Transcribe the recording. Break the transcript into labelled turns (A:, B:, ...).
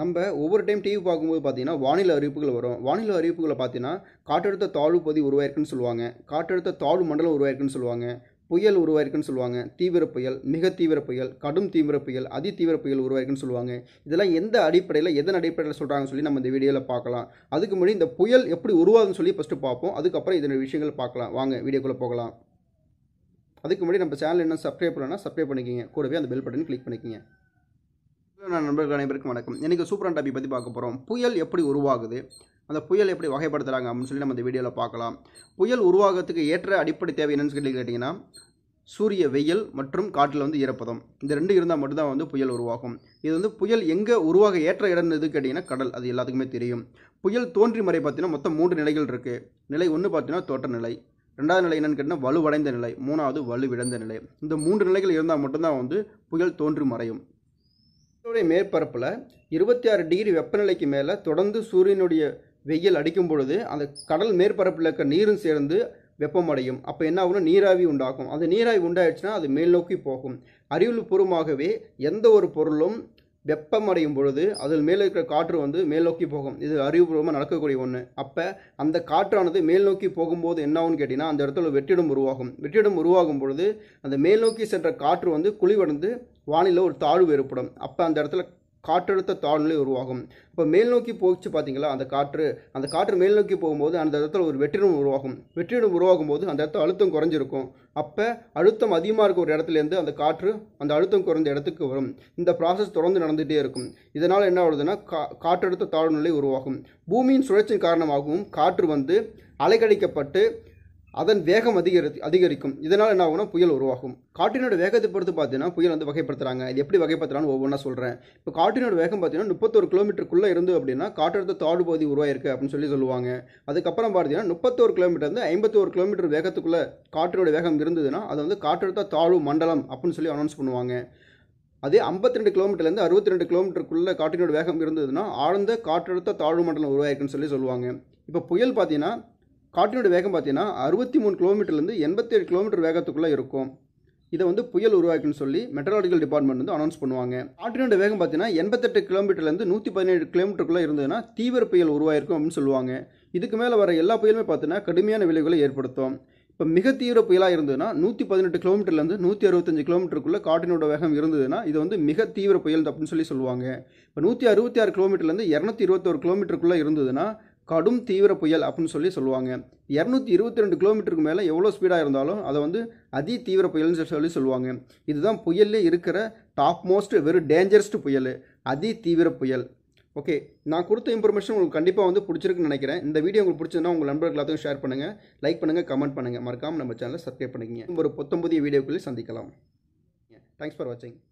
A: நம்ம ஒவ்வொரு time TV பார்க்கும்போது பார்த்தீங்கன்னா வானிலை அறிவிப்புகள் வரும் வானிலை அறிவிப்புகளை பார்த்தீங்கன்னா காற்றழுத்த தாழ்வு பகுதி உருவாயிருக்குன்னு சொல்லுவாங்க காற்றழுத்த தாழ்வு மண்டலம் உருவாயிருக்குன்னு சொல்லுவாங்க புயல் உருவாயிருக்குன்னு சொல்லுவாங்க தீவிர புயல் மிக தீவிர புயல் கடும் தீவிர புயல் அதி தீவிர புயல் உருவாயிருக்குன்னு சொல்லுவாங்க இதெல்லாம் எந்த அடிப்படையில் எதன் அடிப்படையில் சொல்கிறாங்கன்னு சொல்லி நம்ம இந்த வீடியோவில் பார்க்கலாம் அதுக்கு முன்னாடி இந்த புயல் எப்படி உருவாகுன்னு சொல்லி ஃபஸ்ட்டு பார்ப்போம் அதுக்கப்புறம் இதனுடைய விஷயங்கள் பார்க்கலாம் வாங்க வீடியோக்குள்ளே போகலாம் அதுக்கு முன்னாடி நம்ம சேனல் என்ன சப்ஸ்கிரைப் பண்ணால் சப்ஸ்கிரைப் பண்ணிக்கிங்க கூடவே அந்த பெல் பட்டன் கிளிக் பண்ணிக்கிங்க நான் நண்பர்கள் அனைவருக்கும் வணக்கம் இன்றைக்கி சூப்பரான டாபிக் பற்றி பார்க்க போகிறோம் புயல் எப்படி உருவாகுது அந்த புயல் எப்படி வகைப்படுத்துகிறாங்க அப்படின்னு சொல்லி நம்ம இந்த வீடியோவில் பார்க்கலாம் புயல் உருவாகிறதுக்கு ஏற்ற அடிப்படை தேவை என்னன்னு சொல்லி கேட்டிங்கன்னா சூரிய வெயில் மற்றும் காற்றில் வந்து ஈரப்பதம் இந்த ரெண்டு இருந்தால் மட்டும்தான் வந்து புயல் உருவாகும் இது வந்து புயல் எங்கே உருவாக ஏற்ற இடம் எது கேட்டிங்கன்னா கடல் அது எல்லாத்துக்குமே தெரியும் புயல் தோன்றி முறை பார்த்தீங்கன்னா மொத்தம் மூன்று நிலைகள் இருக்குது நிலை ஒன்று பார்த்தீங்கன்னா தோட்ட நிலை ரெண்டாவது நிலை என்னென்னு கேட்டிங்கன்னா வலுவடைந்த நிலை மூணாவது வலுவிழந்த நிலை இந்த மூன்று நிலைகள் இருந்தால் மட்டும்தான் வந்து புயல் தோன்றி மறையும் சூரிய மேற்பரப்பில் இருபத்தி ஆறு டிகிரி வெப்பநிலைக்கு மேலே தொடர்ந்து சூரியனுடைய வெயில் அடிக்கும் பொழுது அந்த கடல் மேற்பரப்பில் இருக்க நீரும் சேர்ந்து வெப்பமடையும் அப்போ என்ன ஆகும் நீராவி உண்டாகும் அந்த நீராவி உண்டாயிடுச்சுன்னா அது மேல் நோக்கி போகும் பூர்வமாகவே எந்த ஒரு பொருளும் வெப்பமடையும் பொழுது அதில் மேலே இருக்கிற காற்று வந்து மேல் நோக்கி போகும் இது அறிவுபூர்வமாக நடக்கக்கூடிய ஒன்று அப்போ அந்த காற்றானது மேல் நோக்கி போகும்போது என்னாகும் கேட்டிங்கன்னா அந்த இடத்துல வெற்றிடம் உருவாகும் வெற்றிடம் உருவாகும் பொழுது அந்த மேல் நோக்கி சென்ற காற்று வந்து குழிவடைந்து வானிலை ஒரு தாழ்வு ஏற்படும் அப்போ அந்த இடத்துல காற்றழுத்த தாழ்நிலை உருவாகும் இப்போ மேல் நோக்கி போச்சு பார்த்தீங்களா அந்த காற்று அந்த காற்று மேல் நோக்கி போகும்போது அந்த இடத்துல ஒரு வெற்றிடம் உருவாகும் வெற்றிடம் உருவாகும் போது அந்த இடத்துல அழுத்தம் குறைஞ்சிருக்கும் அப்போ அழுத்தம் அதிகமாக இருக்க ஒரு இடத்துலேருந்து அந்த காற்று அந்த அழுத்தம் குறைந்த இடத்துக்கு வரும் இந்த ப்ராசஸ் தொடர்ந்து நடந்துகிட்டே இருக்கும் இதனால் என்ன ஆகுதுன்னா கா காற்றழுத்த தாழ்நிலை உருவாகும் பூமியின் சுழற்சியின் காரணமாகவும் காற்று வந்து அலைகடிக்கப்பட்டு அதன் வேகம் அதிகரி அதிகரிக்கும் இதனால் என்ன ஆகும்னா புயல் உருவாகும் காற்றினோட வேகத்தை பொறுத்து பார்த்தீங்கன்னா புயல் வந்து வகைப்படுத்துகிறாங்க இது எப்படி வகைப்படுத்துறான்னு ஒவ்வொன்றா சொல்கிறேன் இப்போ காற்றினோட வேகம் பார்த்தீங்கன்னா முப்பத்தொரு கிலோமீட்டருக்குள்ளே இருந்து அப்படின்னா காற்றழுத்த தாழ்வு பகுதி உருவாயிருக்கு அப்படின்னு சொல்லி சொல்லுவாங்க அதுக்கப்புறம் பார்த்தீங்கன்னா முப்பத்தோரு கிலோமீட்டர் வந்து ஐம்பத்தோரு கிலோமீட்டர் வேகத்துக்குள்ளே காற்றினோட வேகம் இருந்ததுன்னா அது வந்து காற்றழுத்த தாழ்வு மண்டலம் அப்படின்னு சொல்லி அனௌன்ஸ் பண்ணுவாங்க அதே ஐம்பத்தி ரெண்டு கிலோமீட்டர்லேருந்து அறுபத்தி ரெண்டு கிலோமீட்டருக்குள்ளே காற்றினோட வேகம் இருந்ததுன்னா ஆழ்ந்த காற்றழுத்த தாழ்வு மண்டலம் உருவாயிருக்குன்னு சொல்லி சொல்லுவாங்க இப்போ புயல் பார்த்தீங்கன்னா காற்றினுடைய வேகம் பார்த்தீங்கன்னா அறுபத்தி மூணு கிலோமீட்டர்லேருந்து எண்பத்தேழு கிலோமீட்டர் வேகத்துக்குள்ளே இருக்கும் இதை வந்து புயல் உருவாக்கின்னு சொல்லி மெட்ரலாஜிக்கல் டிபார்ட்மெண்ட் வந்து அனௌன்ஸ் பண்ணுவாங்க காற்றினுடைய வேகம் பார்த்தீங்கன்னா எண்பத்தெட்டு கிலோமீட்டர்லேருந்து நூற்றி பதினேழு கிலோமீட்டருக்குள்ளே இருந்ததுன்னா தீவிர புயல் உருவாயிருக்கும் அப்படின்னு சொல்லுவாங்க இதுக்கு மேலே வர எல்லா புயலுமே பார்த்தீங்கன்னா கடுமையான விளைவுகளை ஏற்படுத்தும் இப்போ மிக தீவிர புயலாக இருந்ததுன்னா நூற்றி பதினெட்டு கிலோமீட்டர்லேருந்து நூற்றி அறுபத்தஞ்சு கிலோமீட்டருக்குள்ளே காற்றினோட வேகம் இருந்ததுன்னா இது வந்து மிக தீவிர புயல் அப்படின்னு சொல்லி சொல்லுவாங்க இப்போ நூற்றி அறுபத்தி ஆறு கிலோமீட்டர்லேருந்து இரநூத்தி இருபத்தோரு கிலோமீட்டருக்குள்ளே இருந்ததுன்னா கடும் தீவிர புயல் அப்படின்னு சொல்லி சொல்லுவாங்க இரநூத்தி இருபத்தி ரெண்டு கிலோமீட்டருக்கு மேலே எவ்வளோ ஸ்பீடாக இருந்தாலும் அதை வந்து அதி தீவிர புயல்னு சொல்லி சொல்லுவாங்க இதுதான் புயல்லே இருக்கிற டாப் மோஸ்ட் வெறும் டேஞ்சரஸ்ட் புயல் அதி தீவிர புயல் ஓகே நான் கொடுத்த இன்ஃபர்மேஷன் உங்களுக்கு கண்டிப்பாக வந்து பிடிச்சிருக்குன்னு நினைக்கிறேன் இந்த வீடியோ உங்களுக்கு பிடிச்சதுன்னா உங்கள் நண்பர்கள் எல்லாத்தையும் ஷேர் பண்ணுங்கள் லைக் பண்ணுங்கள் கமெண்ட் பண்ணுங்கள் மறக்காமல் நம்ம சேனலை சப்ஸ்கிரைப் பண்ணிக்கிங்க ஒரு புத்தம்புதிய வீடியோக்களையும் சந்திக்கலாம் தேங்க்ஸ் ஃபார் வாட்சிங்